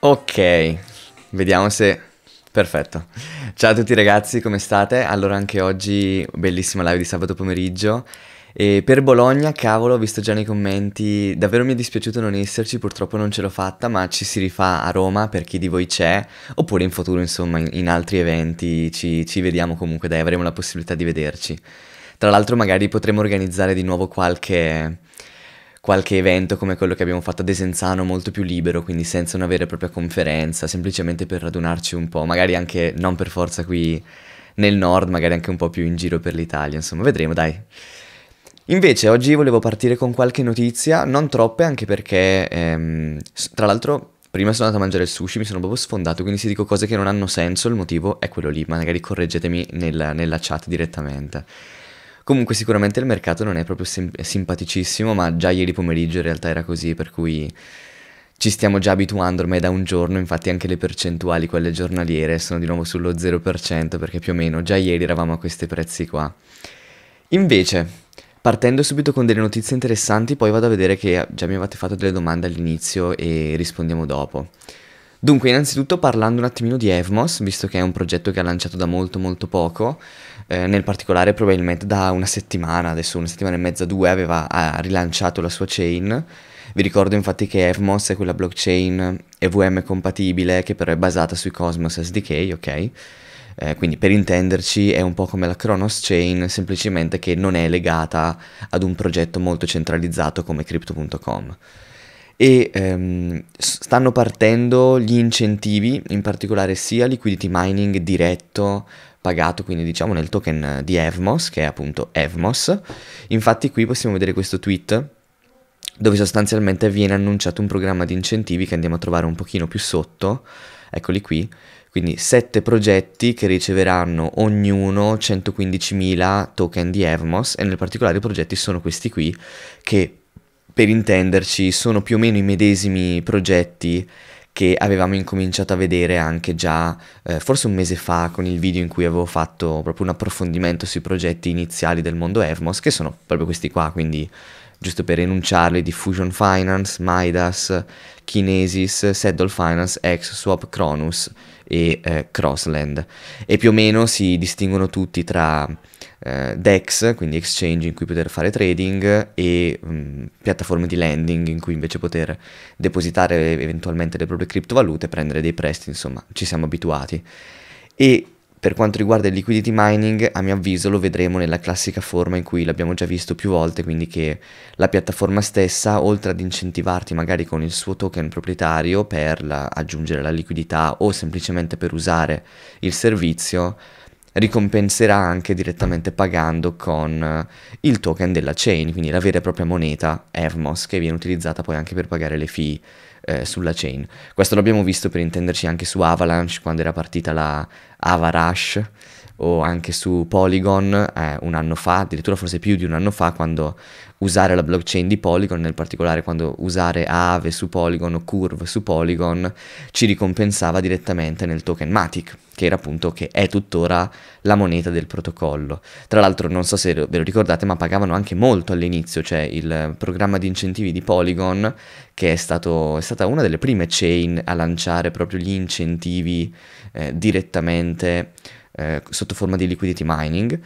Ok, vediamo se... Perfetto. Ciao a tutti ragazzi, come state? Allora anche oggi bellissima live di sabato pomeriggio. E per Bologna, cavolo, ho visto già nei commenti, davvero mi è dispiaciuto non esserci, purtroppo non ce l'ho fatta, ma ci si rifà a Roma per chi di voi c'è, oppure in futuro, insomma, in, in altri eventi ci, ci vediamo comunque, dai, avremo la possibilità di vederci. Tra l'altro magari potremo organizzare di nuovo qualche qualche evento come quello che abbiamo fatto a Desenzano molto più libero, quindi senza una vera e propria conferenza, semplicemente per radunarci un po', magari anche non per forza qui nel nord, magari anche un po' più in giro per l'Italia, insomma, vedremo, dai. Invece oggi volevo partire con qualche notizia, non troppe anche perché, ehm, tra l'altro, prima sono andato a mangiare il sushi, mi sono proprio sfondato, quindi se dico cose che non hanno senso, il motivo è quello lì, magari correggetemi nel, nella chat direttamente. Comunque sicuramente il mercato non è proprio sim- simpaticissimo, ma già ieri pomeriggio in realtà era così, per cui ci stiamo già abituando ormai da un giorno, infatti anche le percentuali, quelle giornaliere, sono di nuovo sullo 0%, perché più o meno già ieri eravamo a questi prezzi qua. Invece, partendo subito con delle notizie interessanti, poi vado a vedere che già mi avete fatto delle domande all'inizio e rispondiamo dopo. Dunque, innanzitutto parlando un attimino di Evmos, visto che è un progetto che ha lanciato da molto molto poco, eh, nel particolare probabilmente da una settimana, adesso una settimana e mezza, due, aveva, ha rilanciato la sua chain. Vi ricordo infatti che Evmos è quella blockchain EVM compatibile che però è basata sui Cosmos SDK, ok? Eh, quindi per intenderci è un po' come la Kronos Chain, semplicemente che non è legata ad un progetto molto centralizzato come Crypto.com e ehm, stanno partendo gli incentivi, in particolare sia liquidity mining diretto pagato, quindi diciamo nel token di Evmos, che è appunto Evmos. Infatti qui possiamo vedere questo tweet dove sostanzialmente viene annunciato un programma di incentivi che andiamo a trovare un pochino più sotto, eccoli qui, quindi 7 progetti che riceveranno ognuno 115.000 token di Evmos e nel particolare i progetti sono questi qui che per intenderci, sono più o meno i medesimi progetti che avevamo incominciato a vedere anche già eh, forse un mese fa con il video in cui avevo fatto proprio un approfondimento sui progetti iniziali del mondo Evmos, che sono proprio questi qua, quindi giusto per enunciarli, Diffusion Finance, Midas, Kinesis, Saddle Finance, X, Swap Cronus e eh, Crossland. E più o meno si distinguono tutti tra eh, DEX, quindi exchange in cui poter fare trading e mh, mm, piattaforme di lending in cui invece poter depositare eventualmente le proprie criptovalute, prendere dei prestiti, insomma ci siamo abituati. E per quanto riguarda il liquidity mining, a mio avviso lo vedremo nella classica forma in cui l'abbiamo già visto più volte, quindi che la piattaforma stessa, oltre ad incentivarti magari con il suo token proprietario per la, aggiungere la liquidità o semplicemente per usare il servizio, ricompenserà anche direttamente pagando con eh, il token della chain, quindi la vera e propria moneta Evmos che viene utilizzata poi anche per pagare le fee eh, sulla chain. Questo l'abbiamo visto per intenderci anche su Avalanche quando era partita la Avarash o anche su Polygon eh, un anno fa, addirittura forse più di un anno fa, quando usare la blockchain di Polygon, nel particolare quando usare Aave su Polygon o Curve su Polygon, ci ricompensava direttamente nel token Matic, che era appunto che è tuttora la moneta del protocollo. Tra l'altro non so se ve lo ricordate, ma pagavano anche molto all'inizio, cioè il programma di incentivi di Polygon, che è, stato, è stata una delle prime chain a lanciare proprio gli incentivi eh, direttamente eh, sotto forma di liquidity mining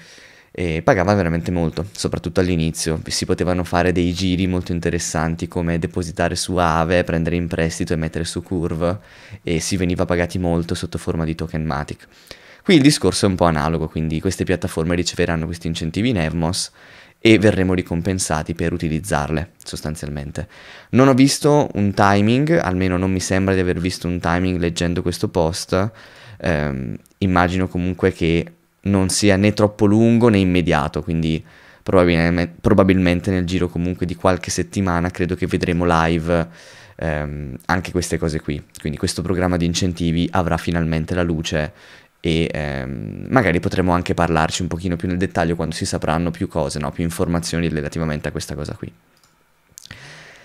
e pagava veramente molto, soprattutto all'inizio. Si potevano fare dei giri molto interessanti come depositare su Aave, prendere in prestito e mettere su Curve e si veniva pagati molto sotto forma di token Matic. Qui il discorso è un po' analogo, quindi queste piattaforme riceveranno questi incentivi in Evmos e verremo ricompensati per utilizzarle sostanzialmente. Non ho visto un timing, almeno non mi sembra di aver visto un timing leggendo questo post ehm, immagino comunque che non sia né troppo lungo né immediato, quindi probabilmente, probabilmente nel giro comunque di qualche settimana credo che vedremo live ehm, anche queste cose qui. Quindi questo programma di incentivi avrà finalmente la luce e ehm, magari potremo anche parlarci un pochino più nel dettaglio quando si sapranno più cose, no? più informazioni relativamente a questa cosa qui.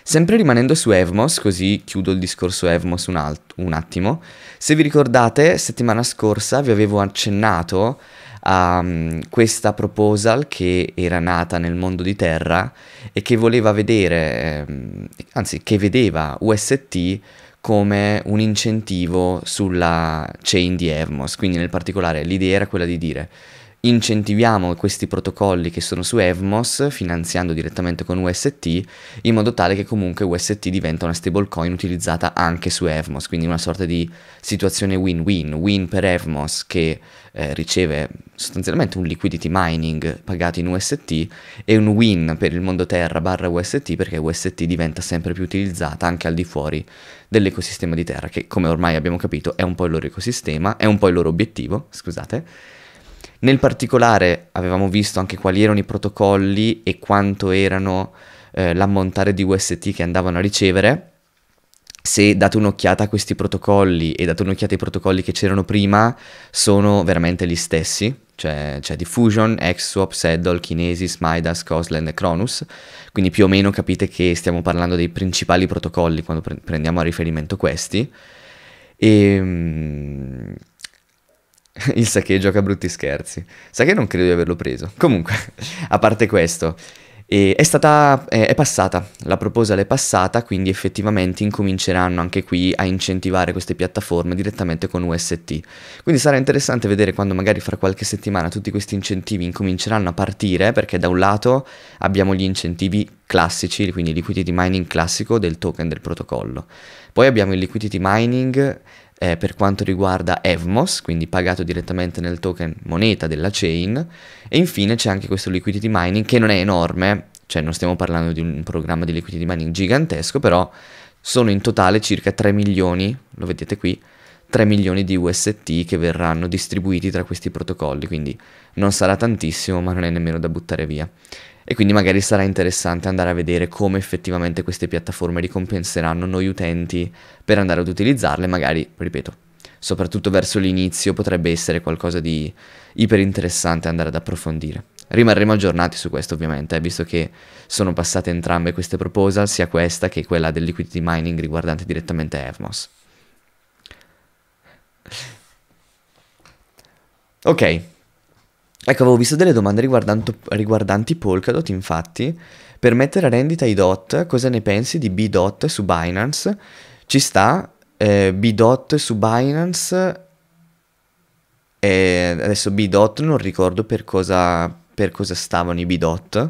Sempre rimanendo su Evmos, così chiudo il discorso Evmos un, alt- un attimo, se vi ricordate settimana scorsa vi avevo accennato a um, questa proposal che era nata nel mondo di Terra e che voleva vedere, ehm, anzi che vedeva UST come un incentivo sulla chain di Evmos, quindi nel particolare l'idea era quella di dire incentiviamo questi protocolli che sono su Evmos, finanziando direttamente con UST, in modo tale che comunque UST diventa una stablecoin utilizzata anche su Evmos, quindi una sorta di situazione win-win, win per Evmos che eh, riceve sostanzialmente un liquidity mining pagato in UST e un win per il mondo Terra barra UST perché UST diventa sempre più utilizzata anche al di fuori dell'ecosistema di Terra, che come ormai abbiamo capito è un po' il loro ecosistema, è un po' il loro obiettivo, scusate nel particolare avevamo visto anche quali erano i protocolli e quanto erano eh, l'ammontare di UST che andavano a ricevere. Se date un'occhiata a questi protocolli e date un'occhiata ai protocolli che c'erano prima, sono veramente gli stessi. Cioè, c'è Diffusion, XSwap, Seddle, Kinesis, Midas, Cosland e Cronus. Quindi più o meno capite che stiamo parlando dei principali protocolli quando pre- prendiamo a riferimento questi. E ehm, Il Sake gioca brutti scherzi. che non credo di averlo preso. Comunque, a parte questo, è stata, è passata, la proposal è passata, quindi effettivamente incominceranno anche qui a incentivare queste piattaforme direttamente con UST. Quindi sarà interessante vedere quando magari fra qualche settimana tutti questi incentivi incominceranno a partire, perché da un lato abbiamo gli incentivi classici, quindi liquidity mining classico del token del protocollo. Poi abbiamo il liquidity mining eh, per quanto riguarda Evmos, quindi pagato direttamente nel token moneta della chain, e infine c'è anche questo liquidity mining che non è enorme, cioè non stiamo parlando di un programma di liquidity mining gigantesco, però sono in totale circa 3 milioni, lo vedete qui, 3 milioni di UST che verranno distribuiti tra questi protocolli, quindi non sarà tantissimo ma non è nemmeno da buttare via. E quindi magari sarà interessante andare a vedere come effettivamente queste piattaforme ricompenseranno noi utenti per andare ad utilizzarle, magari, ripeto, soprattutto verso l'inizio potrebbe essere qualcosa di iper interessante andare ad approfondire. Rimarremo aggiornati su questo ovviamente, eh, visto che sono passate entrambe queste proposal, sia questa che quella del liquidity mining riguardante direttamente Evmos. Ok, ecco avevo visto delle domande riguardanti Polkadot infatti. Per mettere a rendita i DOT, cosa ne pensi di B-DOT su Binance? Ci sta, eh, B-DOT su Binance e eh, adesso B-DOT non ricordo per cosa, per cosa stavano i B-DOT.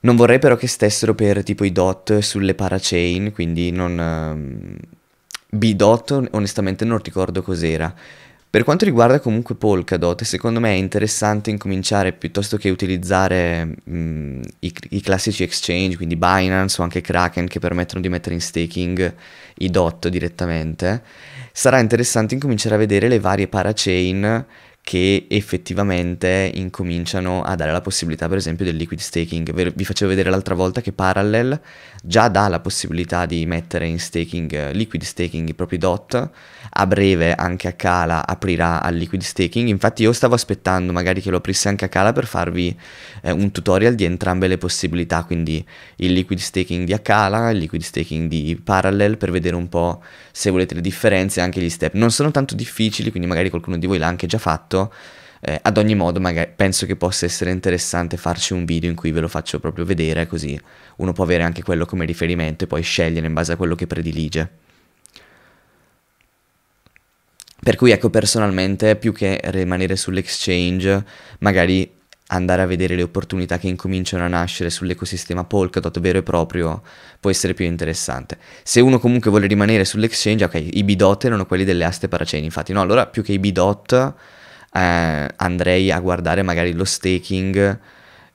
Non vorrei però che stessero per tipo i DOT sulle parachain, quindi non... Um, B-DOT onestamente non ricordo cos'era. Per quanto riguarda comunque Polkadot, secondo me è interessante incominciare piuttosto che utilizzare mh, mm, i, i, classici exchange, quindi Binance o anche Kraken che permettono di mettere in staking i DOT direttamente, sarà interessante incominciare a vedere le varie parachain che effettivamente incominciano a dare la possibilità per esempio del liquid staking. Vi facevo vedere l'altra volta che Parallel già dà la possibilità di mettere in staking, eh, liquid staking i propri DOT, a breve anche Akala aprirà al liquid staking, infatti io stavo aspettando magari che lo aprisse anche Akala per farvi eh, un tutorial di entrambe le possibilità, quindi il liquid staking di Akala, il liquid staking di Parallel per vedere un po' se volete le differenze anche gli step. Non sono tanto difficili, quindi magari qualcuno di voi l'ha anche già fatto, tutto. Eh, ad ogni modo, magari, penso che possa essere interessante farci un video in cui ve lo faccio proprio vedere, così uno può avere anche quello come riferimento e poi scegliere in base a quello che predilige. Per cui ecco personalmente più che rimanere sull'exchange, magari andare a vedere le opportunità che incominciano a nascere sull'ecosistema Polkadot vero e proprio può essere più interessante. Se uno comunque vuole rimanere sull'exchange, ok, i BDOT erano quelli delle aste paraceni, infatti no, allora più che i BDOT eh, andrei a guardare magari lo staking.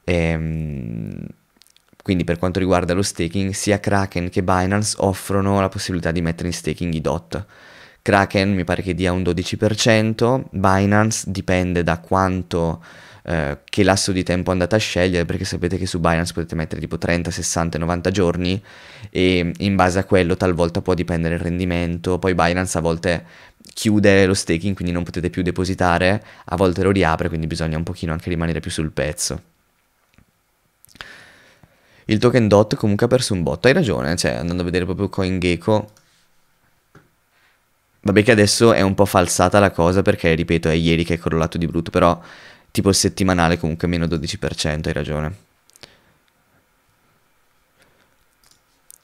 Ehm, quindi per quanto riguarda lo staking, sia Kraken che Binance offrono la possibilità di mettere in staking i DOT. Kraken mi pare che dia un 12%, Binance dipende da quanto eh, che lasso di tempo andate a scegliere, perché sapete che su Binance potete mettere tipo 30, 60, 90 giorni e in base a quello talvolta può dipendere il rendimento, poi Binance a volte chiude lo staking, quindi non potete più depositare, a volte lo riapre, quindi bisogna un pochino anche rimanere più sul pezzo. Il token DOT comunque ha perso un botto, hai ragione, cioè andando a vedere proprio CoinGecko. Vabbè che adesso è un po' falsata la cosa perché, ripeto, è ieri che è crollato di brutto, però Tipo il settimanale comunque meno 12%, hai ragione.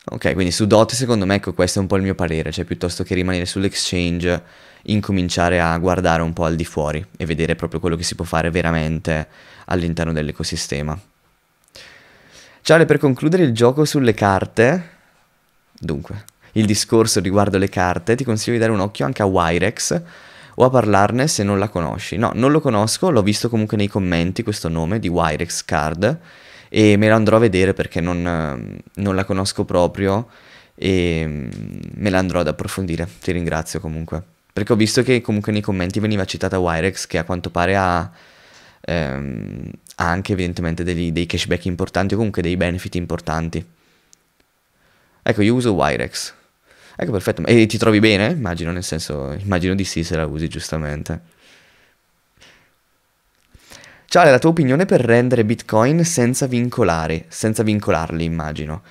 Ok, quindi su DOT secondo me ecco questo è un po' il mio parere, cioè piuttosto che rimanere sull'exchange, incominciare a guardare un po' al di fuori e vedere proprio quello che si può fare veramente all'interno dell'ecosistema. Ciao, per concludere il gioco sulle carte, dunque, il discorso riguardo le carte, ti consiglio di dare un occhio anche a Wirex, o a parlarne se non la conosci. No, non lo conosco, l'ho visto comunque nei commenti questo nome di Wirex Card e me lo andrò a vedere perché non, ehm, non la conosco proprio e ehm, me la andrò ad approfondire. Ti ringrazio comunque. Perché ho visto che comunque nei commenti veniva citata Wirex che a quanto pare ha, ehm, ha anche evidentemente degli, dei cashback importanti o comunque dei benefit importanti. Ecco, io uso Wirex, Ecco, perfetto. E ti trovi bene? Immagino, nel senso, immagino di sì se la usi giustamente. Ciao, la tua opinione per rendere Bitcoin senza vincolare, senza vincolarli, immagino.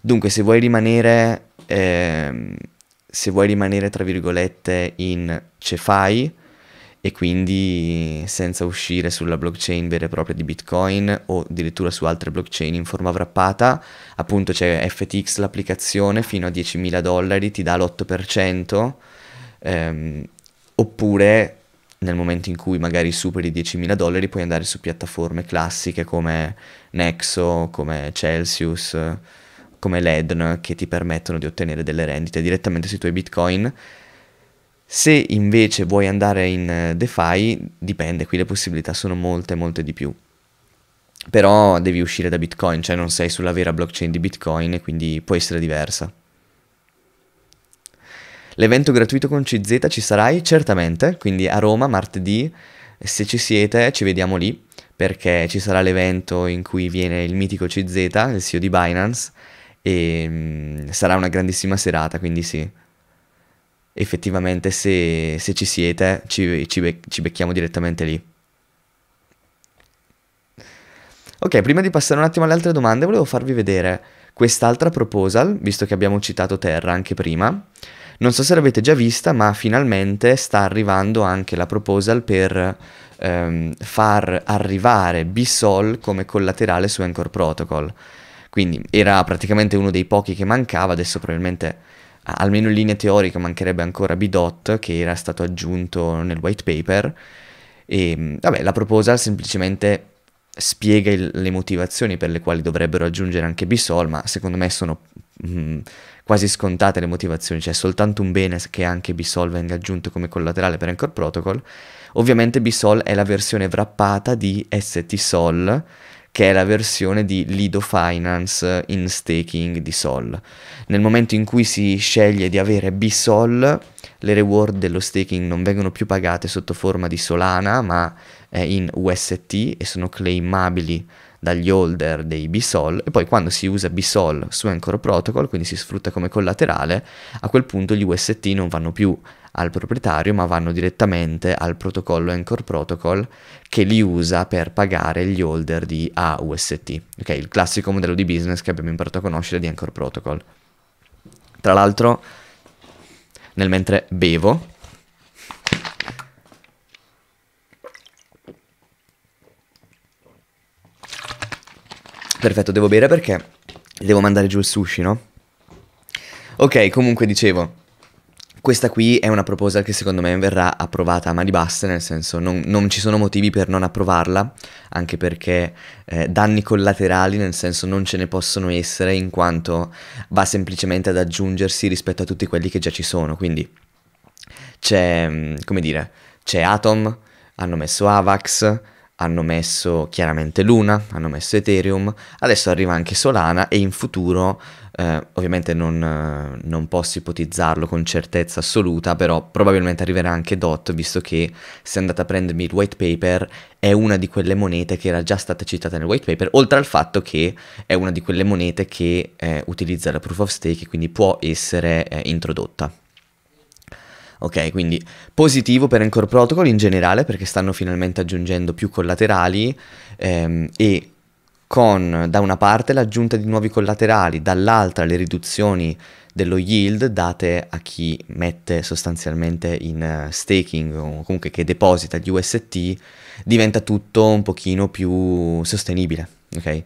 Dunque, se vuoi rimanere, eh, se vuoi rimanere, tra virgolette, in Cefai, e quindi senza uscire sulla blockchain vera e propria di Bitcoin o addirittura su altre blockchain in forma wrappata, appunto c'è FTX l'applicazione fino a 10.000 dollari ti dà l'8%, ehm, oppure nel momento in cui magari superi i 10.000 dollari puoi andare su piattaforme classiche come Nexo, come Celsius, come Ledn che ti permettono di ottenere delle rendite direttamente sui tuoi Bitcoin se invece vuoi andare in eh, DeFi, dipende, qui le possibilità sono molte, molte di più. Però devi uscire da Bitcoin, cioè non sei sulla vera blockchain di Bitcoin e quindi può essere diversa. L'evento gratuito con CZ ci sarai? Certamente, quindi a Roma martedì, se ci siete ci vediamo lì, perché ci sarà l'evento in cui viene il mitico CZ, il CEO di Binance, e mh, mm, sarà una grandissima serata, quindi sì, effettivamente se, se ci siete ci, ci, bec ci becchiamo direttamente lì. Ok, prima di passare un attimo alle altre domande, volevo farvi vedere quest'altra proposal, visto che abbiamo citato Terra anche prima. Non so se l'avete già vista, ma finalmente sta arrivando anche la proposal per ehm, far arrivare Bisol come collaterale su Anchor Protocol. Quindi era praticamente uno dei pochi che mancava, adesso probabilmente almeno in linea teorica mancherebbe ancora BDOT che era stato aggiunto nel white paper e mm, vabbè la proposal semplicemente spiega il, le motivazioni per le quali dovrebbero aggiungere anche Bisol ma secondo me sono mh, mm, quasi scontate le motivazioni cioè soltanto un bene che anche Bisol venga aggiunto come collaterale per Anchor Protocol ovviamente Bisol è la versione wrappata di STSOL che è la versione di Lido Finance in staking di Sol. Nel momento in cui si sceglie di avere BSOL, le reward dello staking non vengono più pagate sotto forma di Solana, ma eh, in UST e sono claimabili dagli holder dei BSOL e poi quando si usa BSOL su Anchor Protocol, quindi si sfrutta come collaterale, a quel punto gli UST non vanno più al proprietario, ma vanno direttamente al protocollo Anchor Protocol che li usa per pagare gli holder di AUST, ok? Il classico modello di business che abbiamo imparato a conoscere di Anchor Protocol. Tra l'altro, nel mentre bevo, Perfetto, devo bere perché devo mandare giù il sushi, no? Ok, comunque dicevo, questa qui è una proposal che secondo me verrà approvata a mani basse, nel senso non, non ci sono motivi per non approvarla, anche perché eh, danni collaterali nel senso non ce ne possono essere in quanto va semplicemente ad aggiungersi rispetto a tutti quelli che già ci sono, quindi c'è, mm, come dire, c'è Atom, hanno messo Avax, hanno messo chiaramente Luna, hanno messo Ethereum, adesso arriva anche Solana e in futuro, eh, ovviamente non, eh, non, posso ipotizzarlo con certezza assoluta, però probabilmente arriverà anche DOT, visto che se andate a prendermi il white paper è una di quelle monete che era già stata citata nel white paper, oltre al fatto che è una di quelle monete che eh, utilizza la proof of stake e quindi può essere eh, introdotta. Ok, quindi positivo per Anchor Protocol in generale perché stanno finalmente aggiungendo più collaterali ehm, e con da una parte l'aggiunta di nuovi collaterali, dall'altra le riduzioni dello yield date a chi mette sostanzialmente in eh, staking o comunque che deposita gli UST, diventa tutto un pochino più sostenibile, ok?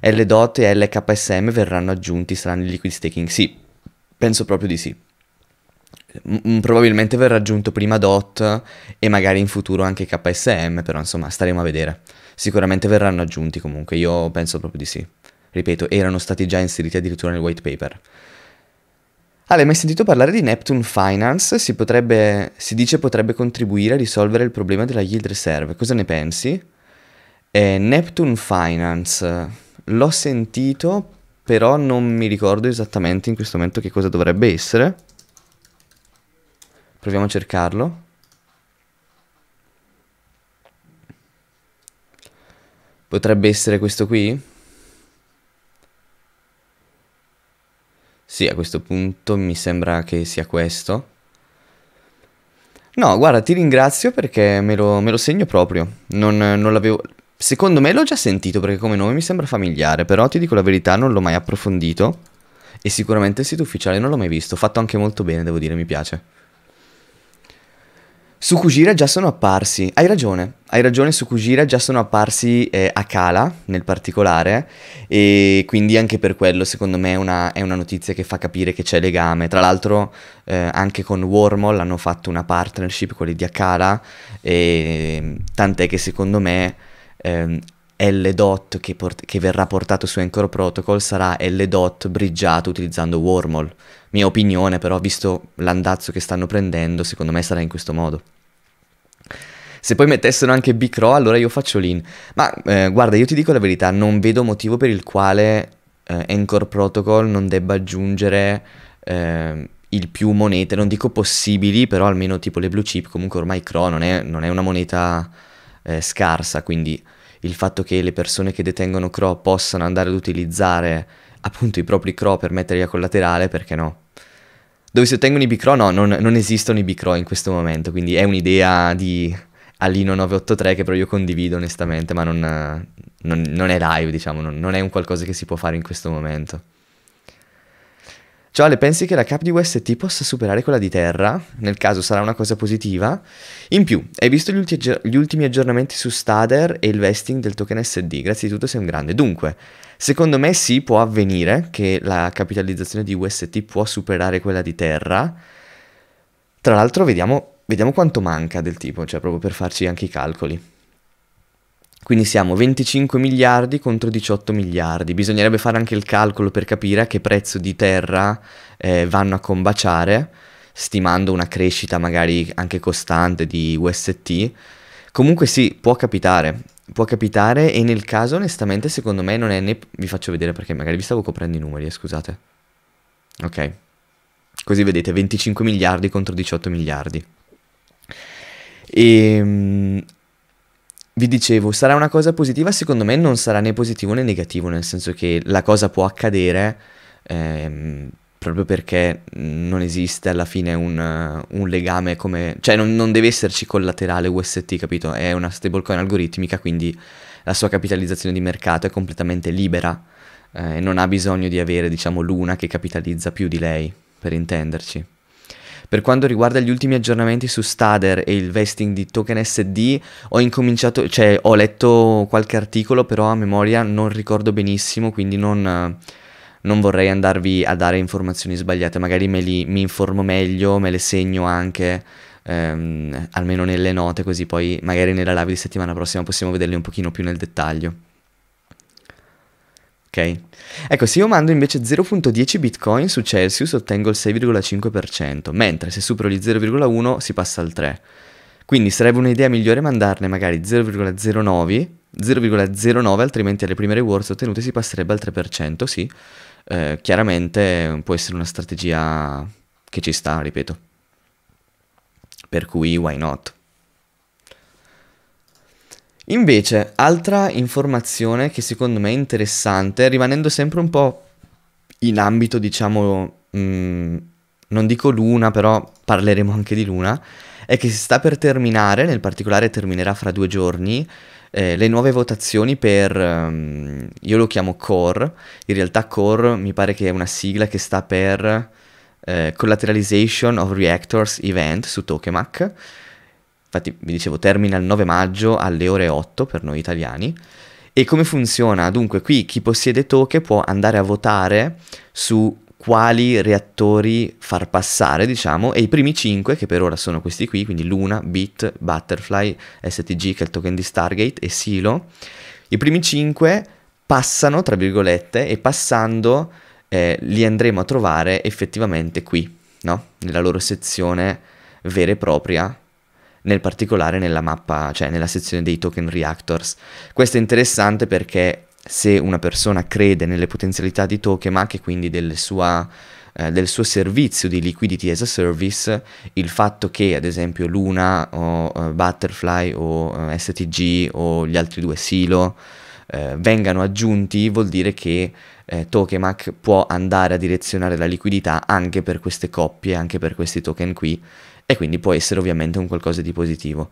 LDOT e LKSM verranno aggiunti, saranno liquid staking? Sì, penso proprio di sì. Mm, mm, probabilmente verrà aggiunto prima DOT e magari in futuro anche KSM, però insomma staremo a vedere. Sicuramente verranno aggiunti comunque, io penso proprio di sì. Ripeto, erano stati già inseriti addirittura nel white paper. Ale, ah, mai sentito parlare di Neptune Finance? Si, potrebbe, si dice potrebbe contribuire a risolvere il problema della yield reserve. Cosa ne pensi? Eh, Neptune Finance, l'ho sentito, però non mi ricordo esattamente in questo momento che cosa dovrebbe essere. Proviamo a cercarlo. Potrebbe essere questo qui? Sì, a questo punto mi sembra che sia questo. No, guarda, ti ringrazio perché me lo, me lo segno proprio. Non, non l'avevo... Secondo me l'ho già sentito perché come nome mi sembra familiare, però ti dico la verità, non l'ho mai approfondito. E sicuramente il sito ufficiale non l'ho mai visto, fatto anche molto bene, devo dire, mi piace. Su Kujira già sono apparsi, hai ragione, hai ragione, su Kujira già sono apparsi eh, a Kala nel particolare e quindi anche per quello secondo me è una, è una notizia che fa capire che c'è legame. Tra l'altro eh, anche con Wormhole hanno fatto una partnership, quelli di Akala, e, tant'è che secondo me... Eh, l-Dot che, che, verrà portato su Anchor Protocol sarà L-Dot briggiato utilizzando Wormhole. Mia opinione però, visto l'andazzo che stanno prendendo, secondo me sarà in questo modo. Se poi mettessero anche Bicro, allora io faccio l'in. Ma eh, guarda, io ti dico la verità, non vedo motivo per il quale eh, Anchor Protocol non debba aggiungere eh, il più monete, non dico possibili, però almeno tipo le blue chip, comunque ormai Cro non è, non è una moneta eh, scarsa, quindi il fatto che le persone che detengono CRO possano andare ad utilizzare appunto i propri CRO per metterli a collaterale, perché no? Dove si ottengono i bicro? No, non, non esistono i bicro in questo momento, quindi è un'idea di Alino 983 che però io condivido onestamente, ma non, non, non è live, diciamo, non, non è un qualcosa che si può fare in questo momento. Cioè, Ale, pensi che la cap di UST possa superare quella di Terra? Nel caso sarà una cosa positiva? In più, hai visto gli, ulti- gli ultimi aggiornamenti su Stader e il vesting del token SD? Grazie di tutto, sei un grande. Dunque, secondo me sì, può avvenire che la capitalizzazione di UST può superare quella di Terra. Tra l'altro, vediamo, vediamo quanto manca del tipo, cioè proprio per farci anche i calcoli. Quindi siamo 25 miliardi contro 18 miliardi. Bisognerebbe fare anche il calcolo per capire a che prezzo di terra eh, vanno a combaciare, stimando una crescita magari anche costante di UST. Comunque sì, può capitare, può capitare e nel caso onestamente secondo me non è né... Vi faccio vedere perché magari vi stavo coprendo i numeri, eh, scusate. Ok. Così vedete, 25 miliardi contro 18 miliardi. E ehm, vi dicevo, sarà una cosa positiva, secondo me non sarà né positivo né negativo, nel senso che la cosa può accadere ehm, proprio perché non esiste alla fine un, un legame come... cioè non, non, deve esserci collaterale UST, capito? È una stablecoin algoritmica, quindi la sua capitalizzazione di mercato è completamente libera eh, non ha bisogno di avere, diciamo, l'una che capitalizza più di lei, per intenderci. Per quanto riguarda gli ultimi aggiornamenti su Stader e il vesting di token SD, ho incominciato, cioè ho letto qualche articolo, però a memoria non ricordo benissimo, quindi non, non vorrei andarvi a dare informazioni sbagliate, magari me li, mi informo meglio, me le segno anche. Ehm, almeno nelle note, così poi magari nella live di settimana prossima possiamo vederle un pochino più nel dettaglio. Ok? Ecco, se io mando invece 0.10 bitcoin su Celsius ottengo il 6,5%, mentre se supero gli 0,1 si passa al 3. Quindi sarebbe un'idea migliore mandarne magari 0,09, 0,09 altrimenti alle prime rewards ottenute si passerebbe al 3%, sì. Eh, chiaramente può essere una strategia che ci sta, ripeto. Per cui why not? Invece, altra informazione che secondo me è interessante, rimanendo sempre un po' in ambito, diciamo, mh, mm, non dico luna, però parleremo anche di luna, è che si sta per terminare, nel particolare terminerà fra due giorni, eh, le nuove votazioni per, um, io lo chiamo core, in realtà core mi pare che è una sigla che sta per eh, Collateralization of Reactors Event su Tokemak, Infatti vi dicevo termina il 9 maggio alle ore 8 per noi italiani. E come funziona? Dunque qui chi possiede toche può andare a votare su quali reattori far passare, diciamo, e i primi 5, che per ora sono questi qui, quindi Luna, Bit, Butterfly, STG, che è il token di Stargate, e Silo, i primi 5 passano, tra virgolette, e passando eh, li andremo a trovare effettivamente qui, no? Nella loro sezione vera e propria nel particolare nella mappa, cioè nella sezione dei token reactors. Questo è interessante perché se una persona crede nelle potenzialità di Tokemak e quindi sua, eh, del suo servizio di liquidity as a service, il fatto che ad esempio Luna o uh, Butterfly o uh, eh, STG o gli altri due Silo eh, vengano aggiunti vuol dire che eh, Tokemak può andare a direzionare la liquidità anche per queste coppie, anche per questi token qui e quindi può essere ovviamente un qualcosa di positivo.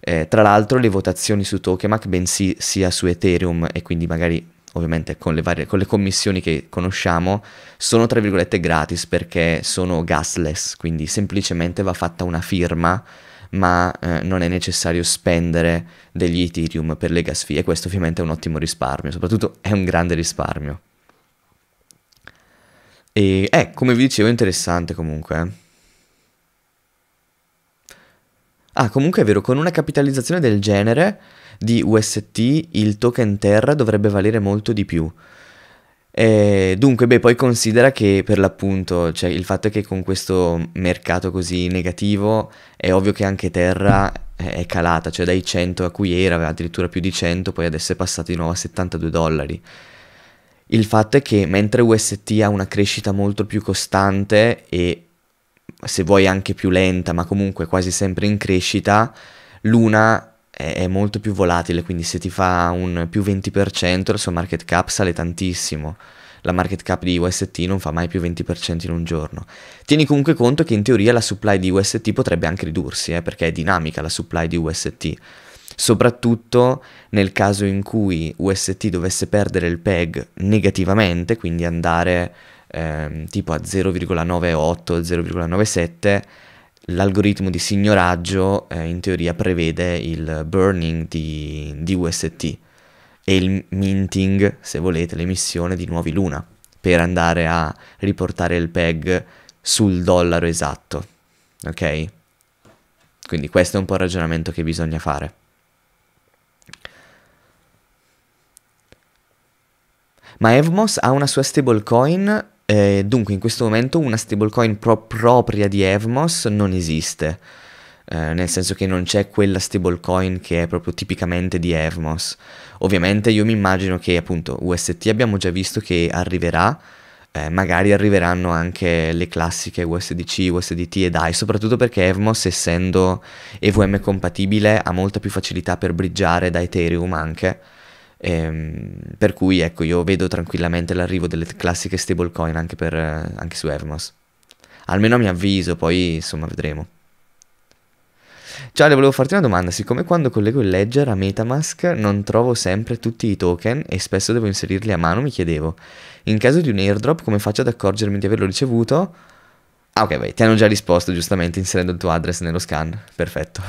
Eh, tra l'altro le votazioni su Tokemak, bensì sia su Ethereum e quindi magari ovviamente con le, varie, con le commissioni che conosciamo, sono tra virgolette gratis perché sono gasless, quindi semplicemente va fatta una firma ma eh, non è necessario spendere degli Ethereum per le gas fee e questo ovviamente è un ottimo risparmio, soprattutto è un grande risparmio. E eh, come vi dicevo interessante comunque. Eh. Ah, comunque è vero, con una capitalizzazione del genere di UST il token Terra dovrebbe valere molto di più. E dunque, beh, poi considera che per l'appunto, cioè il fatto è che con questo mercato così negativo è ovvio che anche Terra è calata, cioè dai 100 a cui era, aveva addirittura più di 100, poi adesso è passato di nuovo a 72 dollari. Il fatto è che mentre UST ha una crescita molto più costante e se vuoi anche più lenta, ma comunque quasi sempre in crescita, l'una è, è molto più volatile, quindi se ti fa un più 20% la sua market cap sale tantissimo la market cap di UST non fa mai più 20% in un giorno. Tieni comunque conto che in teoria la supply di UST potrebbe anche ridursi, eh, perché è dinamica la supply di UST. Soprattutto nel caso in cui UST dovesse perdere il PEG negativamente, quindi andare ehm, tipo a 0,98, 0,97, l'algoritmo di signoraggio eh, in teoria prevede il burning di, di UST e il minting, se volete, l'emissione di nuovi Luna per andare a riportare il PEG sul dollaro esatto. Ok? Quindi questo è un po' il ragionamento che bisogna fare. Ma Evmos ha una sua stablecoin eh, dunque, in questo momento una stablecoin pro propria di Evmos non esiste, eh, nel senso che non c'è quella stablecoin che è proprio tipicamente di Evmos. Ovviamente io mi immagino che appunto UST abbiamo già visto che arriverà, eh, magari arriveranno anche le classiche USDC, USDT e DAI, soprattutto perché Evmos, essendo EVM compatibile, ha molta più facilità per briggiare da Ethereum anche Ehm, per cui ecco, io vedo tranquillamente l'arrivo delle classiche stablecoin anche, per, eh, anche su Evmos. Almeno a mio avviso, poi insomma vedremo. Ciao, Ale, volevo farti una domanda. Siccome quando collego il ledger a Metamask non trovo sempre tutti i token e spesso devo inserirli a mano, mi chiedevo, in caso di un airdrop come faccio ad accorgermi di averlo ricevuto? Ah ok, beh, ti hanno già risposto giustamente inserendo il tuo address nello scan. Perfetto.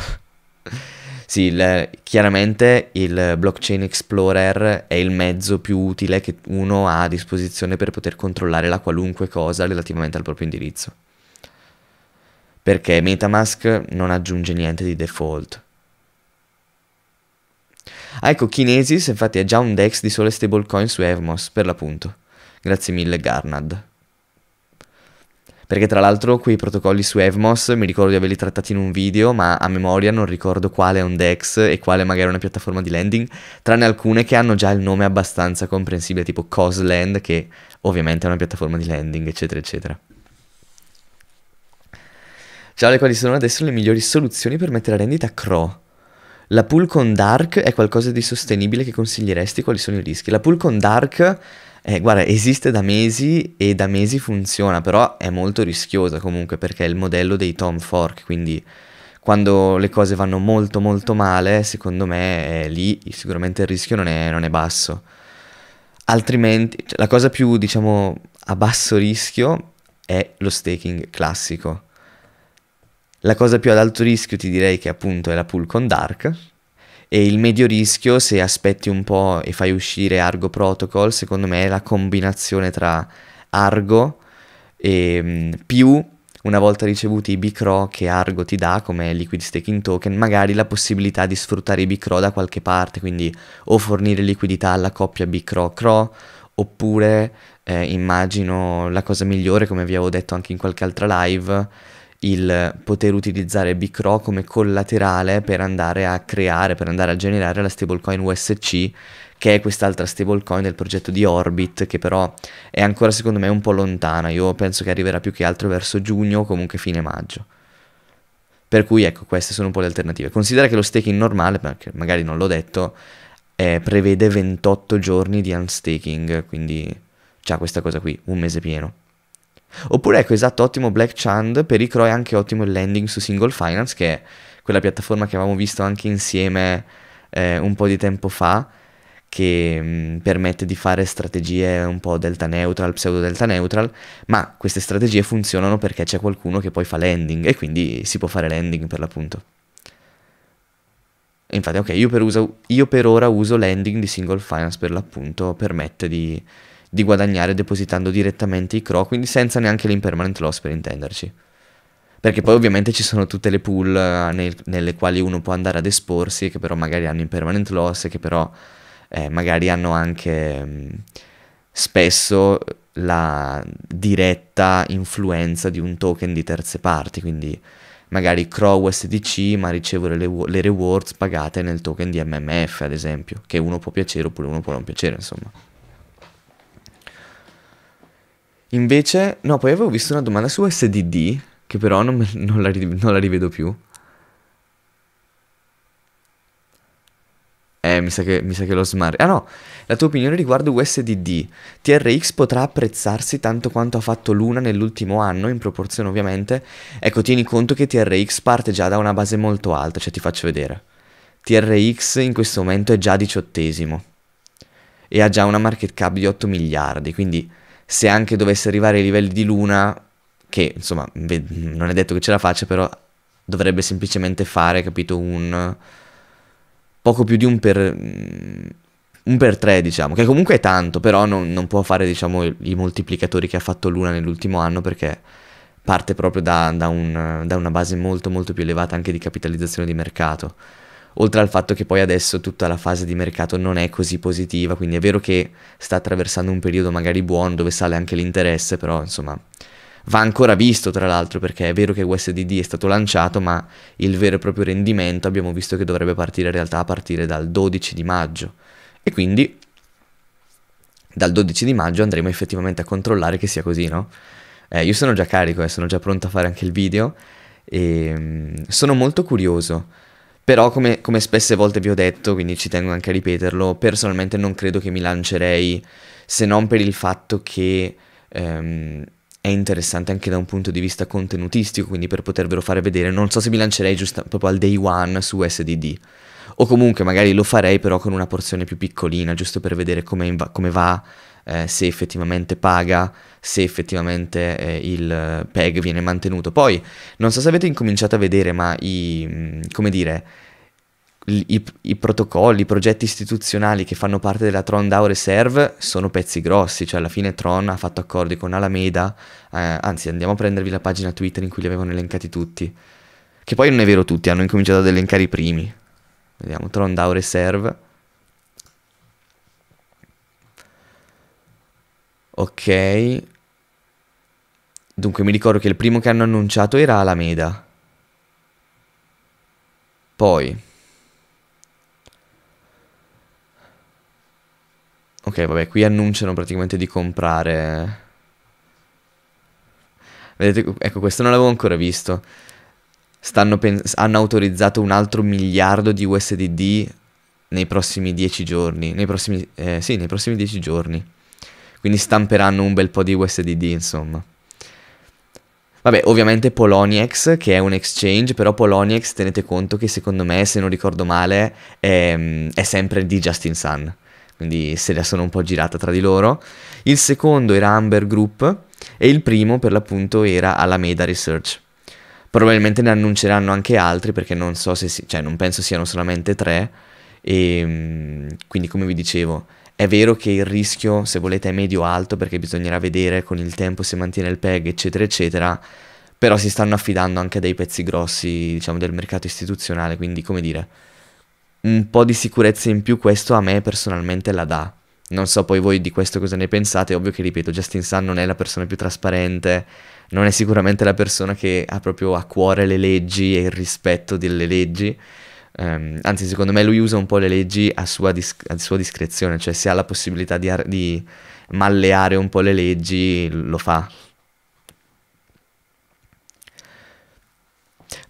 Sì, il, chiaramente il blockchain explorer è il mezzo più utile che uno ha a disposizione per poter controllare la qualunque cosa relativamente al proprio indirizzo. Perché Metamask non aggiunge niente di default. Ah, ecco, Kinesis infatti è già un DEX di sole stablecoin su Evmos, per l'appunto. Grazie mille Garnad. Perché tra l'altro quei protocolli su Evmos mi ricordo di averli trattati in un video, ma a memoria non ricordo quale è un DEX e quale magari è una piattaforma di lending, tranne alcune che hanno già il nome abbastanza comprensibile, tipo Cosland, che ovviamente è una piattaforma di lending, eccetera, eccetera. Ciao, quali sono adesso le migliori soluzioni per mettere a rendita CRO? La pool con Dark è qualcosa di sostenibile che consiglieresti? Quali sono i rischi? La pool con Dark eh, guarda, esiste da mesi e da mesi funziona, però è molto rischiosa comunque perché è il modello dei Tom Fork, quindi quando le cose vanno molto molto male, secondo me eh, lì sicuramente il rischio non è, non è basso. Altrimenti, cioè, la cosa più diciamo a basso rischio è lo staking classico. La cosa più ad alto rischio ti direi che appunto è la pool con dark, e il medio rischio, se aspetti un po' e fai uscire Argo Protocol, secondo me è la combinazione tra Argo e, mm, più una volta ricevuti i Bicro che Argo ti dà come liquid staking token, magari la possibilità di sfruttare i Bicro da qualche parte, quindi o fornire liquidità alla coppia Bicro-Cro, oppure eh, immagino la cosa migliore, come vi avevo detto anche in qualche altra live, il poter utilizzare BICRO come collaterale per andare a creare, per andare a generare la stablecoin USC che è quest'altra stablecoin del progetto di Orbit, che però è ancora secondo me un po' lontana, io penso che arriverà più che altro verso giugno o comunque fine maggio. Per cui ecco, queste sono un po' le alternative. Considera che lo staking normale, perché magari non l'ho detto, eh, prevede 28 giorni di unstaking, quindi c'ha questa cosa qui, un mese pieno. Oppure ecco esatto, ottimo Black Chand, per i Icro è anche ottimo il landing su Single Finance, che è quella piattaforma che avevamo visto anche insieme eh, un po' di tempo fa, che mh, permette di fare strategie un po' delta neutral, pseudo delta neutral, ma queste strategie funzionano perché c'è qualcuno che poi fa landing e quindi si può fare landing per l'appunto. Infatti, ok, io per, uso, io per ora uso landing di Single Finance per l'appunto, permette di di guadagnare depositando direttamente i CRO, quindi senza neanche l'impermanent loss per intenderci. Perché poi ovviamente ci sono tutte le pool eh, nel, nelle quali uno può andare ad esporsi, che però magari hanno impermanent loss e che però eh, magari hanno anche mh, mm, spesso la diretta influenza di un token di terze parti, quindi magari CRO USDC ma ricevere le, le rewards pagate nel token di MMF ad esempio, che uno può piacere oppure uno può non piacere insomma. Invece, no, poi avevo visto una domanda su SDD, che però non, me, non, la, non la rivedo più. Eh, mi sa che, mi sa che l'ho smarrito. Ah no, la tua opinione riguardo USDD. TRX potrà apprezzarsi tanto quanto ha fatto l'una nell'ultimo anno, in proporzione ovviamente. Ecco, tieni conto che TRX parte già da una base molto alta, cioè ti faccio vedere. TRX in questo momento è già diciottesimo e ha già una market cap di 8 miliardi, quindi se anche dovesse arrivare ai livelli di Luna, che insomma non è detto che ce la faccia, però dovrebbe semplicemente fare, capito, un poco più di un per un per tre, diciamo, che comunque è tanto, però non, non può fare, diciamo, i moltiplicatori che ha fatto Luna nell'ultimo anno perché parte proprio da, da, un, da una base molto molto più elevata anche di capitalizzazione di mercato. Oltre al fatto che poi adesso tutta la fase di mercato non è così positiva, quindi è vero che sta attraversando un periodo magari buono dove sale anche l'interesse, però insomma va ancora visto tra l'altro perché è vero che USDD è stato lanciato, ma il vero e proprio rendimento abbiamo visto che dovrebbe partire in realtà a partire dal 12 di maggio. E quindi dal 12 di maggio andremo effettivamente a controllare che sia così, no? Eh, io sono già carico, eh, sono già pronto a fare anche il video e ehm, sono molto curioso però come, come spesse volte vi ho detto, quindi ci tengo anche a ripeterlo, personalmente non credo che mi lancerei se non per il fatto che ehm, è interessante anche da un punto di vista contenutistico, quindi per potervelo fare vedere. Non so se mi lancerei giusto proprio al day one su SDD. O comunque magari lo farei però con una porzione più piccolina, giusto per vedere come, va eh, se effettivamente paga, se effettivamente eh, il eh, PEG viene mantenuto. Poi, non so se avete incominciato a vedere, ma i, come dire, i, i, protocolli, i progetti istituzionali che fanno parte della Tron DAO Reserve sono pezzi grossi, cioè alla fine Tron ha fatto accordi con Alameda, eh, anzi andiamo a prendervi la pagina Twitter in cui li avevano elencati tutti, che poi non è vero tutti, hanno incominciato ad elencare i primi. Vediamo, Tron DAO Reserve. Ok. Dunque mi ricordo che il primo che hanno annunciato era Alameda. Poi... Ok, vabbè, qui annunciano praticamente di comprare... Vedete, ecco, questo non l'avevo ancora visto. hanno autorizzato un altro miliardo di USDD nei prossimi dieci giorni. Nei prossimi... Eh, sì, nei prossimi dieci giorni quindi stamperanno un bel po' di USDD insomma. Vabbè, ovviamente Poloniex, che è un exchange, però Poloniex tenete conto che secondo me, se non ricordo male, è, ehm, è sempre di Justin Sun. Quindi se la sono un po' girata tra di loro. Il secondo era Amber Group e il primo per l'appunto era Alameda Research. Probabilmente ne annunceranno anche altri perché non so se, si, cioè non penso siano solamente tre. E ehm, quindi come vi dicevo, è vero che il rischio, se volete, è medio-alto perché bisognerà vedere con il tempo se mantiene il PEG, eccetera, eccetera, però si stanno affidando anche a dei pezzi grossi, diciamo, del mercato istituzionale, quindi, come dire, un po' di sicurezza in più questo a me personalmente la dà. Non so poi voi di questo cosa ne pensate, ovvio che ripeto, Justin Sun non è la persona più trasparente, non è sicuramente la persona che ha proprio a cuore le leggi e il rispetto delle leggi, Um, anzi, secondo me lui usa un po' le leggi a sua, dis- a sua discrezione, cioè se ha la possibilità di, ar- di malleare un po' le leggi, lo fa.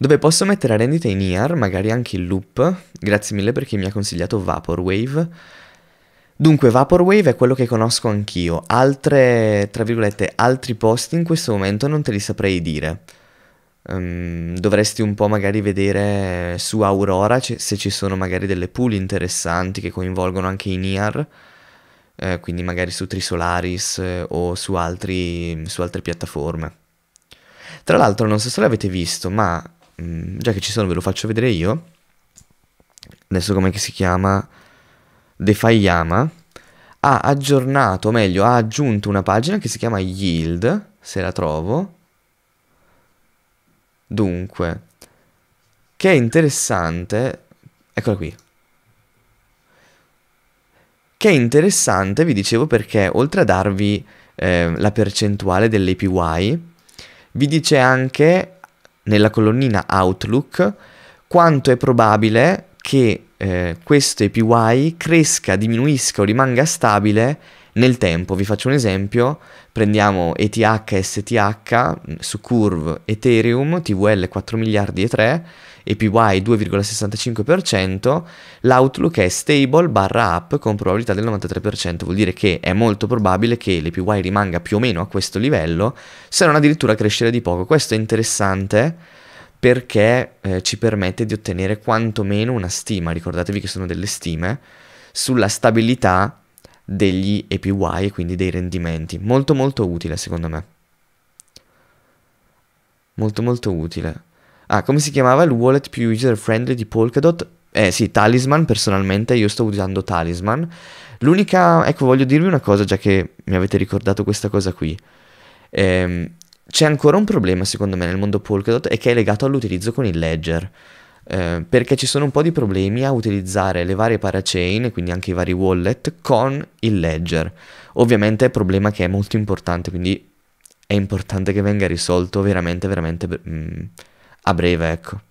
dove posso mettere a rendita in IAR, magari anche il loop. Grazie mille perché mi ha consigliato Vaporwave. Dunque, Vaporwave è quello che conosco anch'io. Altre, tra virgolette, altri posti in questo momento non te li saprei dire um, dovresti un po' magari vedere su Aurora c- se ci sono magari delle pool interessanti che coinvolgono anche i NIAR, eh, quindi magari su Trisolaris eh, o su, altri, su, altre piattaforme. Tra l'altro non so se l'avete visto, ma mh, mm, già che ci sono ve lo faccio vedere io. Adesso com'è che si chiama? Defayama ha aggiornato, o meglio, ha aggiunto una pagina che si chiama Yield, se la trovo, Dunque, che è interessante, eccola qui. Che è interessante, vi dicevo, perché oltre a darvi eh, la percentuale dell'APY, vi dice anche nella colonnina Outlook quanto è probabile che eh, questo APY cresca, diminuisca o rimanga stabile nel tempo. Vi faccio un esempio, prendiamo ETH, STH su Curve, Ethereum, TVL 4 miliardi e 3, EPY 2,65%, l'outlook è stable barra up con probabilità del 93%, vuol dire che è molto probabile che l'EPY rimanga più o meno a questo livello, se non addirittura crescere di poco. Questo è interessante perché eh, ci permette di ottenere quantomeno una stima, ricordatevi che sono delle stime, sulla stabilità degli APY e quindi dei rendimenti. Molto molto utile secondo me. Molto molto utile. Ah, come si chiamava il wallet più user friendly di Polkadot? Eh sì, Talisman personalmente, io sto usando Talisman. L'unica, ecco voglio dirvi una cosa già che mi avete ricordato questa cosa qui. Ehm, c'è ancora un problema secondo me nel mondo Polkadot e che è legato all'utilizzo con il ledger. Eh, perché ci sono un po' di problemi a utilizzare le varie parachain, quindi anche i vari wallet, con il ledger. Ovviamente è un problema che è molto importante, quindi è importante che venga risolto veramente, veramente mh, mm, a breve, ecco.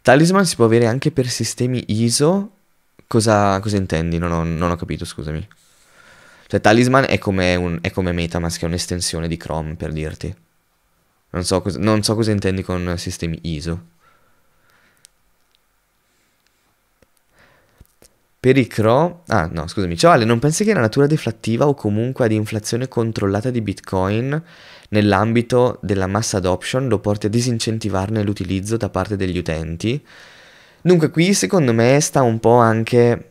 Talisman si può avere anche per sistemi ISO? Cosa, cosa intendi? Non ho, non ho, capito, scusami. Cioè, Talisman è come, un, è come Metamask, è un'estensione di Chrome, per dirti. Non so, cosa, non so cosa intendi con sistemi ISO. Per i CRO, ah no scusami, ciao Ale, non pensi che la natura deflattiva o comunque ad inflazione controllata di Bitcoin nell'ambito della mass adoption lo porti a disincentivarne l'utilizzo da parte degli utenti? Dunque qui secondo me sta un po' anche...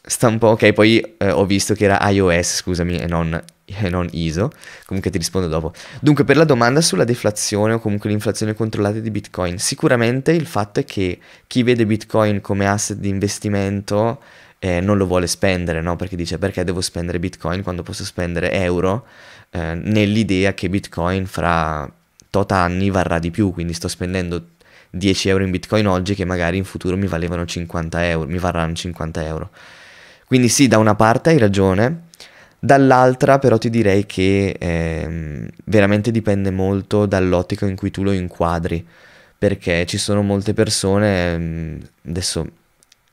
sta un po', ok, poi eh, ho visto che era iOS, scusami, e non e non ISO, comunque ti rispondo dopo. Dunque, per la domanda sulla deflazione o comunque l'inflazione controllata di Bitcoin, sicuramente il fatto è che chi vede Bitcoin come asset di investimento eh, non lo vuole spendere, no? Perché dice perché devo spendere Bitcoin quando posso spendere euro eh, nell'idea che Bitcoin fra tot anni varrà di più, quindi sto spendendo 10 euro in Bitcoin oggi che magari in futuro mi valevano 50 euro, mi varranno 50 euro. Quindi sì, da una parte hai ragione, Dall'altra però ti direi che eh, veramente dipende molto dall'ottica in cui tu lo inquadri, perché ci sono molte persone, ehm, adesso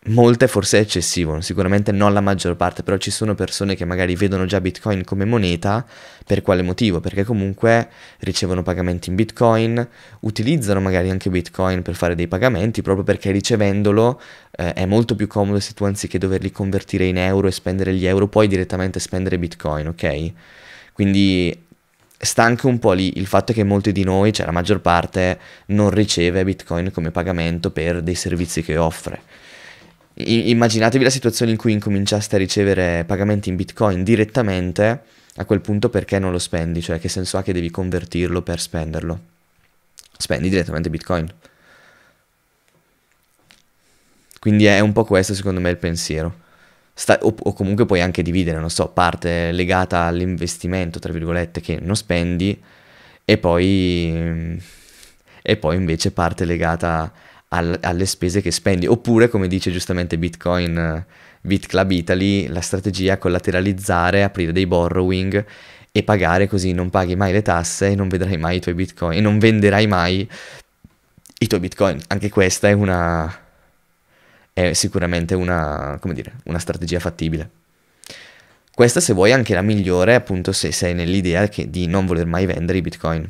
Molte forse è eccessivo, sicuramente non la maggior parte, però ci sono persone che magari vedono già Bitcoin come moneta, per quale motivo? Perché comunque ricevono pagamenti in Bitcoin, utilizzano magari anche Bitcoin per fare dei pagamenti, proprio perché ricevendolo eh, è molto più comodo se tu anziché doverli convertire in euro e spendere gli euro, puoi direttamente spendere Bitcoin, ok? Quindi sta anche un po' lì il fatto che molti di noi, cioè la maggior parte, non riceve Bitcoin come pagamento per dei servizi che offre. I- immaginatevi la situazione in cui incominciaste a ricevere pagamenti in bitcoin direttamente, a quel punto perché non lo spendi? Cioè che senso ha che devi convertirlo per spenderlo? Spendi direttamente bitcoin. Quindi è un po' questo secondo me il pensiero. Sta- o-, o comunque puoi anche dividere, non so, parte legata all'investimento, tra virgolette, che non spendi, e poi, e poi invece parte legata al, alle spese che spendi. Oppure, come dice giustamente Bitcoin eh, BitClub Italy, la strategia è collateralizzare, aprire dei borrowing e pagare così non paghi mai le tasse e non vedrai mai i tuoi bitcoin e non venderai mai i tuoi bitcoin. Anche questa è una è sicuramente una, come dire, una strategia fattibile. Questa se vuoi è anche la migliore appunto se sei nell'idea di non voler mai vendere i bitcoin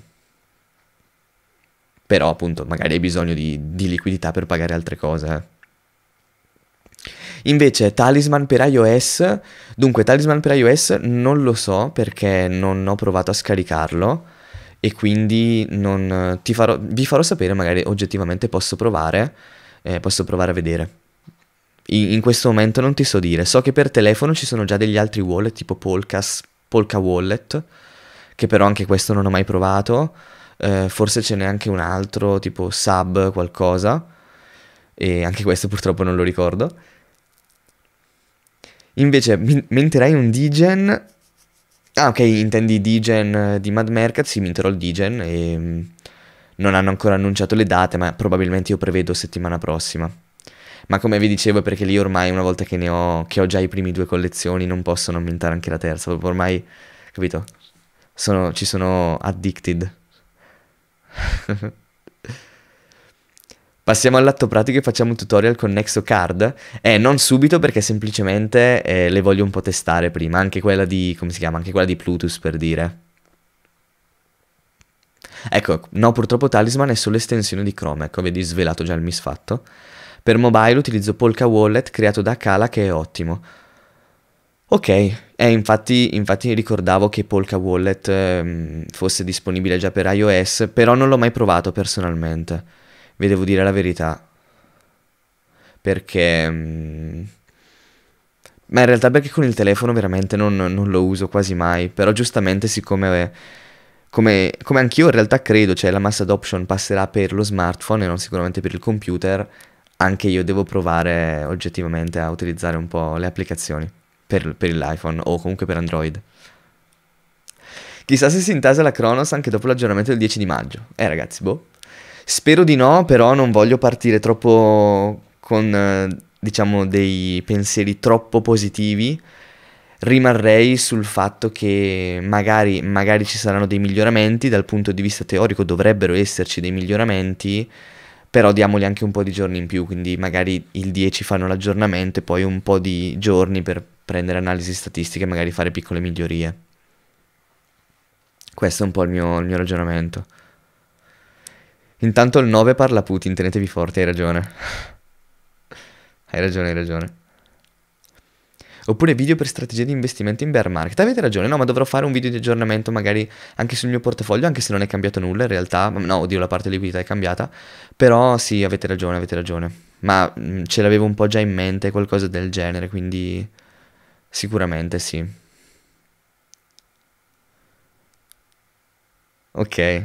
però appunto magari hai bisogno di, di liquidità per pagare altre cose. Eh. Invece Talisman per iOS, dunque Talisman per iOS non lo so perché non ho provato a scaricarlo e quindi non, ti farò, vi farò sapere, magari oggettivamente posso provare, eh, posso provare a vedere. In, in, questo momento non ti so dire, so che per telefono ci sono già degli altri wallet tipo Polkas, Polka Wallet, che però anche questo non ho mai provato eh, forse ce n'è anche un altro tipo sub qualcosa e anche questo purtroppo non lo ricordo. Invece min- menterai un Digen. Ah, ok, intendi Digen eh, di Mad Mercat? Sì, minterò il Digen e mm, non hanno ancora annunciato le date, ma probabilmente io prevedo settimana prossima. Ma come vi dicevo, perché lì ormai una volta che ne ho, che ho già i primi due collezioni, non posso non mintare anche la terza, ormai, capito? Sono, ci sono addicted. Passiamo all'atto pratico e facciamo un tutorial con NexoCard. Eh, non subito perché semplicemente eh, le voglio un po' testare prima, anche quella di, come si chiama, anche quella di Plutus per dire. Ecco, no purtroppo Talisman è solo estensione di Chrome, ecco, vedi svelato già il misfatto. Per mobile utilizzo Polka Wallet creato da Kala che è ottimo. Ok, eh, infatti, infatti, ricordavo che Polka Wallet eh, fosse disponibile già per iOS, però non l'ho mai provato personalmente, vi devo dire la verità. Perché... Mm, ma in realtà perché con il telefono veramente non, non lo uso quasi mai, però giustamente siccome... Come, come anch'io in realtà credo, cioè la mass adoption passerà per lo smartphone e non sicuramente per il computer, anche io devo provare oggettivamente a utilizzare un po' le applicazioni per, per l'iPhone o comunque per Android. Chissà se si intasa la Kronos anche dopo l'aggiornamento del 10 di maggio. Eh ragazzi, boh. Spero di no, però non voglio partire troppo con, eh, diciamo, dei pensieri troppo positivi. Rimarrei sul fatto che magari, magari ci saranno dei miglioramenti, dal punto di vista teorico dovrebbero esserci dei miglioramenti, però diamogli anche un po' di giorni in più, quindi magari il 10 fanno l'aggiornamento e poi un po' di giorni per prendere analisi statistiche e magari fare piccole migliorie. Questo è un po' il mio, il mio ragionamento. Intanto il 9 parla Putin, tenetevi forti, hai ragione. hai ragione, hai ragione. Oppure video per strategie di investimento in bear market. Avete ragione, no, ma dovrò fare un video di aggiornamento magari anche sul mio portafoglio, anche se non è cambiato nulla in realtà. No, oddio, la parte liquidità è cambiata. Però sì, avete ragione, avete ragione. Ma mh, mm, ce l'avevo un po' già in mente, qualcosa del genere, quindi sicuramente sì. Ok.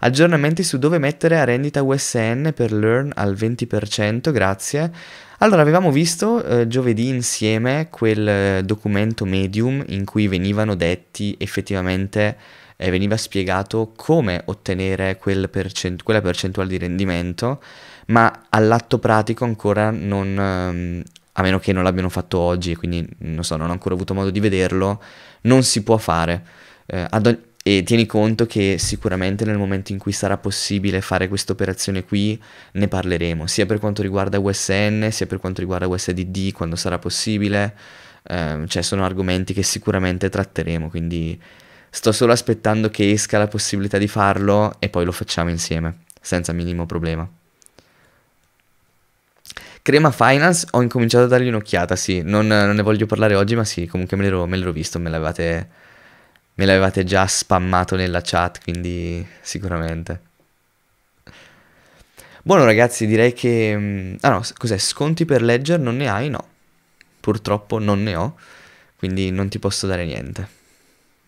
Aggiornamenti su dove mettere a rendita USN per Learn al 20%, grazie. Allora, avevamo visto eh, giovedì insieme quel eh, documento medium in cui venivano detti effettivamente, eh, veniva spiegato come ottenere quel percent- quella percentuale di rendimento, ma all'atto pratico ancora non, ehm, a meno che non l'abbiano fatto oggi, quindi non so, non ho ancora avuto modo di vederlo, non si può fare. Eh, ad ogni e tieni conto che sicuramente nel momento in cui sarà possibile fare questa operazione qui ne parleremo, sia per quanto riguarda USN, sia per quanto riguarda USDD, quando sarà possibile, eh, cioè sono argomenti che sicuramente tratteremo, quindi sto solo aspettando che esca la possibilità di farlo e poi lo facciamo insieme, senza minimo problema. Crema Finance, ho incominciato a dargli un'occhiata, sì, non, non ne voglio parlare oggi, ma sì, comunque me l'ero, me l'ero visto, me l'avevate me l'avevate già spammato nella chat, quindi sicuramente. Buono ragazzi, direi che... Mm, ah no, cos'è? Sconti per Ledger non ne hai? No. Purtroppo non ne ho, quindi non ti posso dare niente.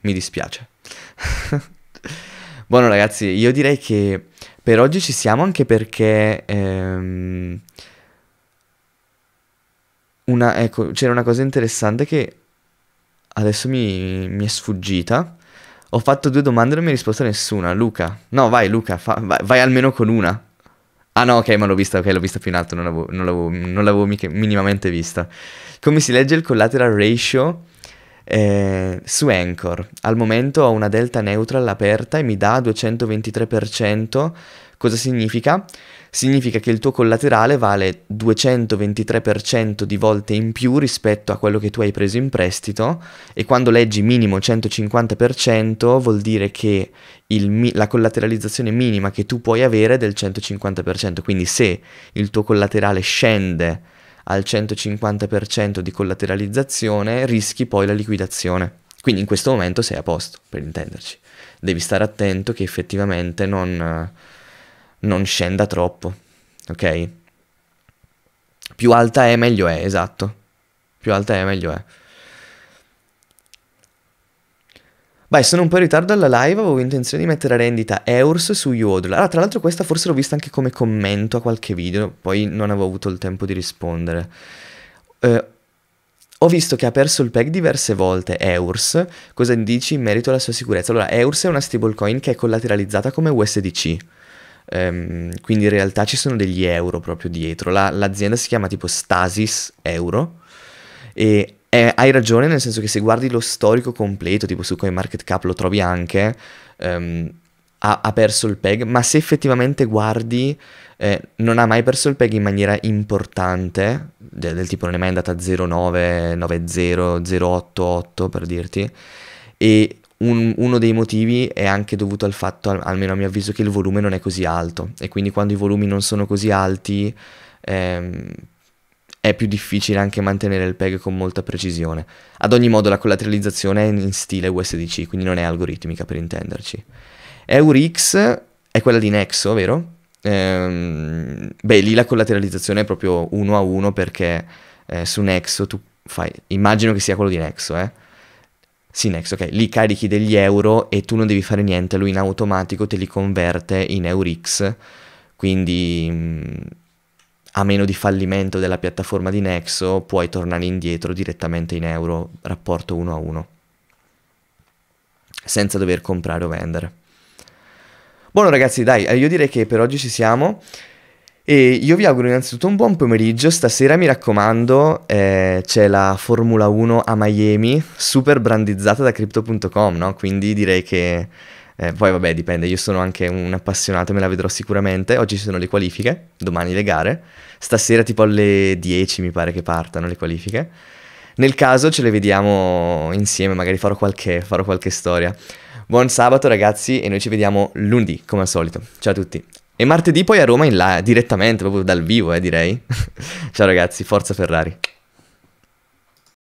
Mi dispiace. Buono ragazzi, io direi che per oggi ci siamo anche perché... Ehm, una, ecco, c'era una cosa interessante che adesso mi, mi è sfuggita. Ho fatto due domande e non mi ha risposto nessuna. Luca. No, vai Luca, fa, vai, vai, almeno con una. Ah no, ok, ma l'ho vista, ok, l'ho vista più in alto, non l'avevo, non l'avevo, non l'avevo mica, minimamente vista. Come si legge il collateral ratio eh, su Anchor? Al momento ho una delta neutral aperta e mi dà 223%. Cosa significa? significa che il tuo collaterale vale 223% di volte in più rispetto a quello che tu hai preso in prestito e quando leggi minimo 150% vuol dire che mi- la collateralizzazione minima che tu puoi avere è del 150%, quindi se il tuo collaterale scende al 150% di collateralizzazione rischi poi la liquidazione. Quindi in questo momento sei a posto, per intenderci. Devi stare attento che effettivamente non non scenda troppo, ok? Più alta è meglio è, esatto. Più alta è meglio è. Beh, sono un po' in ritardo alla live, avevo intenzione di mettere a rendita Eurs su Yodel. Allora, ah, tra l'altro questa forse l'ho vista anche come commento a qualche video, poi non avevo avuto il tempo di rispondere. Eh, ho visto che ha perso il peg diverse volte, Eurs. Cosa dici in merito alla sua sicurezza? Allora, Eurs è una stablecoin che è collateralizzata come USDC. Ehm, quindi in realtà ci sono degli euro proprio dietro. La, l'azienda si chiama tipo Stasis Euro e eh, hai ragione nel senso che se guardi lo storico completo, tipo su CoinMarketCap lo trovi anche, ehm, ha, ha, perso il PEG, ma se effettivamente guardi eh, non ha mai perso il PEG in maniera importante, del, del tipo non è mai andata a 0,9, 9,0, 0,88 per dirti, e un, uno dei motivi è anche dovuto al fatto, al, almeno a mio avviso, che il volume non è così alto e quindi quando i volumi non sono così alti ehm, è più difficile anche mantenere il peg con molta precisione. Ad ogni modo la collateralizzazione è in stile USDC, quindi non è algoritmica per intenderci. Eurix è quella di Nexo, vero? Ehm, beh, lì la collateralizzazione è proprio uno a uno perché eh, su Nexo tu fai, immagino che sia quello di Nexo, eh? Sì, Next, ok, lì carichi degli euro e tu non devi fare niente, lui in automatico te li converte in Eurix, quindi mm, a meno di fallimento della piattaforma di Nexo puoi tornare indietro direttamente in euro, rapporto 1 a 1, senza dover comprare o vendere. Buono ragazzi, dai, io direi che per oggi ci siamo. E io vi auguro innanzitutto un buon pomeriggio, stasera mi raccomando eh, c'è la Formula 1 a Miami, super brandizzata da crypto.com, no? quindi direi che... Eh, poi vabbè dipende, io sono anche un appassionato, me la vedrò sicuramente, oggi ci sono le qualifiche, domani le gare, stasera tipo alle 10 mi pare che partano le qualifiche. Nel caso ce le vediamo insieme, magari farò qualche, farò qualche storia. Buon sabato ragazzi e noi ci vediamo lunedì come al solito. Ciao a tutti. E martedì poi a Roma in là, direttamente, proprio dal vivo, eh, direi. Ciao ragazzi, forza Ferrari.